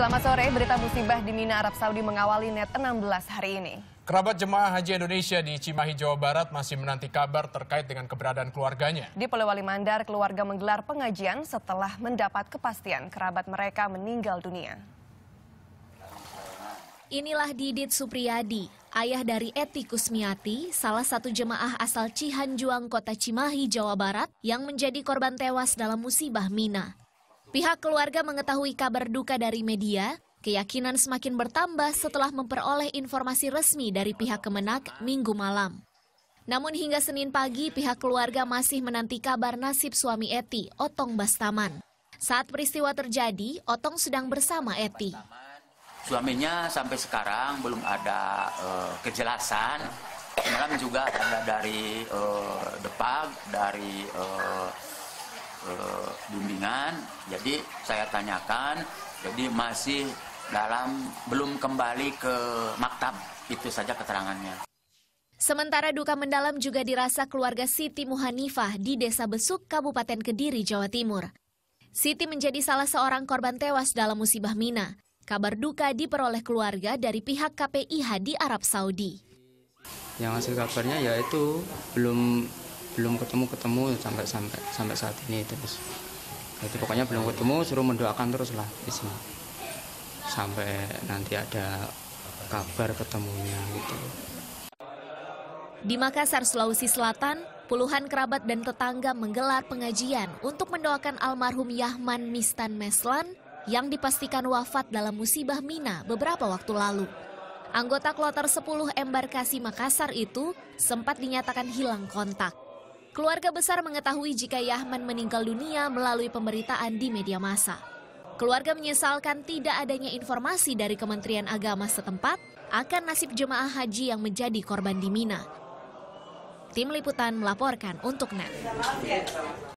Selamat sore, berita musibah di Mina Arab Saudi mengawali net 16 hari ini. Kerabat jemaah haji Indonesia di Cimahi, Jawa Barat masih menanti kabar terkait dengan keberadaan keluarganya. Di Polewali Mandar, keluarga menggelar pengajian setelah mendapat kepastian kerabat mereka meninggal dunia. Inilah Didit Supriyadi, ayah dari Eti Kusmiati, salah satu jemaah asal Cihanjuang, Kota Cimahi, Jawa Barat, yang menjadi korban tewas dalam musibah Mina. Pihak keluarga mengetahui kabar duka dari media, keyakinan semakin bertambah setelah memperoleh informasi resmi dari pihak Kemenak minggu malam. Namun hingga Senin pagi, pihak keluarga masih menanti kabar nasib suami Eti, Otong Bastaman. Saat peristiwa terjadi, Otong sedang bersama Eti. Suaminya sampai sekarang belum ada uh, kejelasan. Semalam juga ada dari uh, eh, Depag, dari uh, e, bimbingan. Jadi saya tanyakan, jadi masih dalam belum kembali ke maktab. Itu saja keterangannya. Sementara duka mendalam juga dirasa keluarga Siti Muhanifah di Desa Besuk, Kabupaten Kediri, Jawa Timur. Siti menjadi salah seorang korban tewas dalam musibah Mina. Kabar duka diperoleh keluarga dari pihak KPIH di Arab Saudi. Yang hasil kabarnya yaitu belum belum ketemu ketemu sampai sampai sampai saat ini terus itu pokoknya belum ketemu suruh mendoakan terus lah di sini sampai nanti ada kabar ketemunya gitu di Makassar Sulawesi Selatan Puluhan kerabat dan tetangga menggelar pengajian untuk mendoakan almarhum Yahman Mistan Meslan yang dipastikan wafat dalam musibah Mina beberapa waktu lalu. Anggota kloter 10 embarkasi Makassar itu sempat dinyatakan hilang kontak. Keluarga besar mengetahui jika Yahman meninggal dunia melalui pemberitaan di media massa. Keluarga menyesalkan tidak adanya informasi dari Kementerian Agama setempat akan nasib jemaah haji yang menjadi korban di Mina. Tim Liputan melaporkan untuk NET.